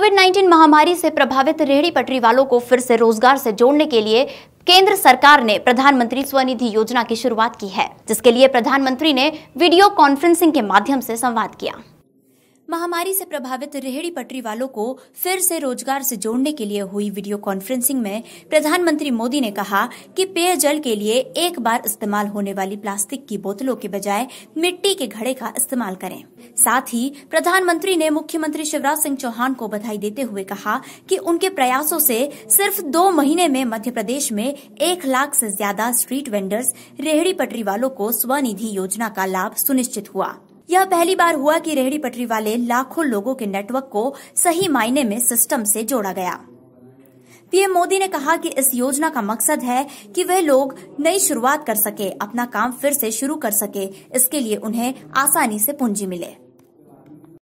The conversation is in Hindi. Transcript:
कोविड 19 महामारी से प्रभावित रेहड़ी पटरी वालों को फिर से रोजगार से जोड़ने के लिए केंद्र सरकार ने प्रधानमंत्री स्वनिधि योजना की शुरुआत की है जिसके लिए प्रधानमंत्री ने वीडियो कॉन्फ्रेंसिंग के माध्यम से संवाद किया महामारी से प्रभावित रेहड़ी पटरी वालों को फिर से रोजगार से जोड़ने के लिए हुई वीडियो कॉन्फ्रेंसिंग में प्रधानमंत्री मोदी ने कहा कि पेयजल के लिए एक बार इस्तेमाल होने वाली प्लास्टिक की बोतलों के बजाय मिट्टी के घड़े का इस्तेमाल करें साथ ही प्रधानमंत्री ने मुख्यमंत्री शिवराज सिंह चौहान को बधाई देते हुए कहा कि उनके प्रयासों से सिर्फ दो महीने में मध्य प्रदेश में एक लाख से ज्यादा स्ट्रीट वेंडर्स रेहड़ी पटरी वालों को स्वनिधि योजना का लाभ सुनिश्चित हुआ यह पहली बार हुआ कि रेहड़ी पटरी वाले लाखों लोगों के नेटवर्क को सही मायने में सिस्टम से जोड़ा गया पीएम मोदी ने कहा कि इस योजना का मकसद है कि वह लोग नई शुरुआत कर सके अपना काम फिर से शुरू कर सके इसके लिए उन्हें आसानी से पूंजी मिले